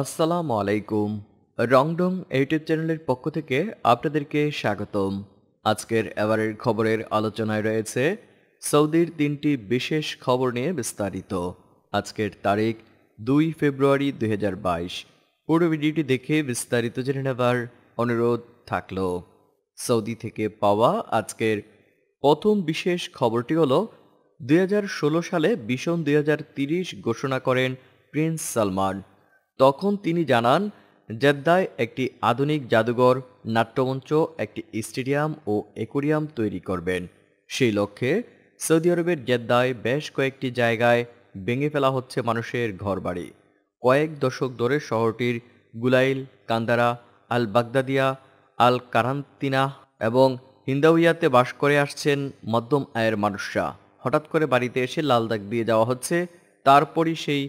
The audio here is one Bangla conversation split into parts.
আসসালামু আলাইকুম রংডং ইউটিউব চ্যানেলের পক্ষ থেকে আপনাদেরকে স্বাগতম আজকের এবারের খবরের আলোচনায় রয়েছে সৌদির তিনটি বিশেষ খবর নিয়ে বিস্তারিত আজকের তারিখ দুই ফেব্রুয়ারি দুই পুরো ভিডিওটি দেখে বিস্তারিত জেনে নেবার অনুরোধ থাকল সৌদি থেকে পাওয়া আজকের প্রথম বিশেষ খবরটি হল দুই সালে ভীষণ দুই ঘোষণা করেন প্রিন্স সালমান তখন তিনি জানান জেদ্দায় একটি আধুনিক জাদুঘর নাট্যমঞ্চ একটি স্টেডিয়াম ও অ্যাকোরিয়াম তৈরি করবেন সেই লক্ষ্যে সৌদি আরবের জেদ্দায় বেশ কয়েকটি জায়গায় ভেঙে ফেলা হচ্ছে মানুষের ঘরবাড়ি কয়েক দশক ধরে শহরটির গুলাইল কান্দারা আল বাগদাদিয়া আল কারান্তিনা এবং হিন্দাউইয়াতে বাস করে আসছেন মধ্যম আয়ের মানুষরা হঠাৎ করে বাড়িতে এসে লাল দাগ দিয়ে যাওয়া হচ্ছে তারপরই সেই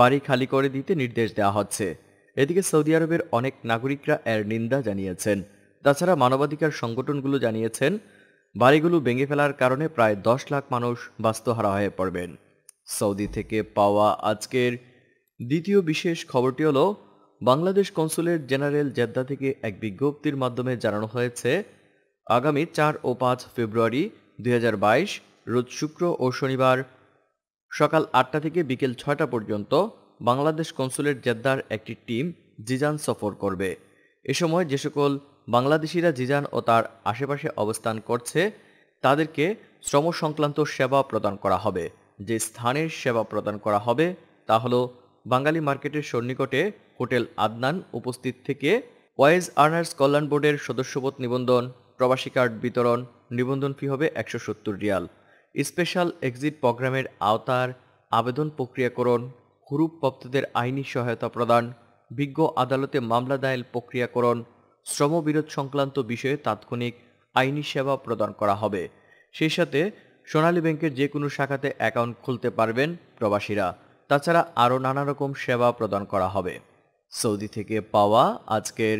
বাড়ি খালি করে দিতে নির্দেশ দেওয়া হচ্ছে এদিকে সৌদি আরবের অনেক নাগরিকরা এর নিন্দা জানিয়েছেন তাছাড়া মানবাধিকার সংগঠনগুলো জানিয়েছেন বাড়িগুলো ভেঙে ফেলার কারণে প্রায় দশ লাখ মানুষ বাস্তুহারা হয়ে পড়বেন সৌদি থেকে পাওয়া আজকের দ্বিতীয় বিশেষ খবরটি হলো বাংলাদেশ কনসুলেট জেনারেল জেদ্দা থেকে এক বিজ্ঞপ্তির মাধ্যমে জানানো হয়েছে আগামী চার ও পাঁচ ফেব্রুয়ারি দুই রোজ শুক্র ও শনিবার সকাল আটটা থেকে বিকেল ছয়টা পর্যন্ত বাংলাদেশ কনসুলেট জেদ্দার একটি টিম জিজান সফর করবে এ সময় যে সকল বাংলাদেশিরা জিজান ও তার আশেপাশে অবস্থান করছে তাদেরকে শ্রম সংক্রান্ত সেবা প্রদান করা হবে যে স্থানের সেবা প্রদান করা হবে তা হল বাঙালি মার্কেটের সন্নিকটে হোটেল আদনান উপস্থিত থেকে ওয়াইজ আর্নার্স কল্যাণ বোর্ডের সদস্যপদ নিবন্ধন প্রবাসী কার্ড বিতরণ নিবন্ধন ফি হবে একশো রিয়াল স্পেশাল এক্সিট প্রোগ্রামের আওতার আবেদন প্রক্রিয়াকরণ হুরুপ প্রাপ্তদের আইনি সহায়তা প্রদান বিজ্ঞ আদালতে মামলা দায়ের প্রক্রিয়াকরণ শ্রমবিরোধ সংক্রান্ত বিষয়ে তাৎক্ষণিক আইনি সেবা প্রদান করা হবে সেই সাথে সোনালী ব্যাংকের যে কোনো শাখাতে অ্যাকাউন্ট খুলতে পারবেন প্রবাসীরা তাছাড়া আরও নানা রকম সেবা প্রদান করা হবে সৌদি থেকে পাওয়া আজকের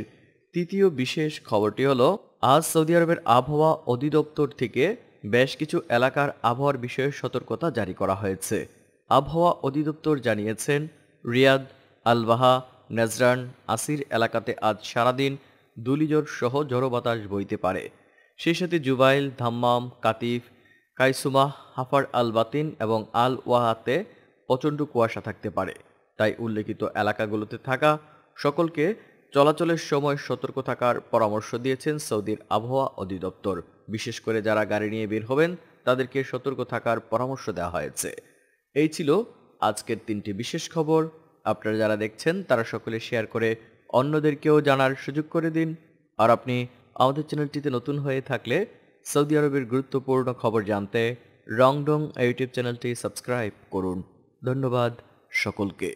তৃতীয় বিশেষ খবরটি হলো আজ সৌদি আরবের আবহাওয়া অধিদপ্তর থেকে বেশ কিছু এলাকার আবহাওয়ার বিষয়ে সতর্কতা জারি করা হয়েছে আবহাওয়া অধিদপ্তর জানিয়েছেন রিয়াদ আলবাহা নেজরান আসির এলাকাতে আজ সারাদিন দুলিজোর সহ ঝড়ো বাতাস বইতে পারে সেই সাথে জুবাইল ধাম্মাম কাতিফ কাইসুমাহ হাফার আল বাতিন এবং আল ওয়াহাতে প্রচণ্ড কুয়াশা থাকতে পারে তাই উল্লেখিত এলাকাগুলোতে থাকা সকলকে চলাচলের সময় সতর্ক থাকার পরামর্শ দিয়েছেন সৌদির আবহাওয়া অধিদপ্তর বিশেষ করে যারা গাড়ি নিয়ে বের হবেন তাদেরকে সতর্ক থাকার পরামর্শ দেওয়া হয়েছে এই ছিল আজকের তিনটি বিশেষ খবর আপনারা যারা দেখছেন তারা সকলে শেয়ার করে অন্যদেরকেও জানার সুযোগ করে দিন আর আপনি আমাদের চ্যানেলটিতে নতুন হয়ে থাকলে সৌদি আরবের গুরুত্বপূর্ণ খবর জানতে রংডং ইউটিউব চ্যানেলটি সাবস্ক্রাইব করুন ধন্যবাদ সকলকে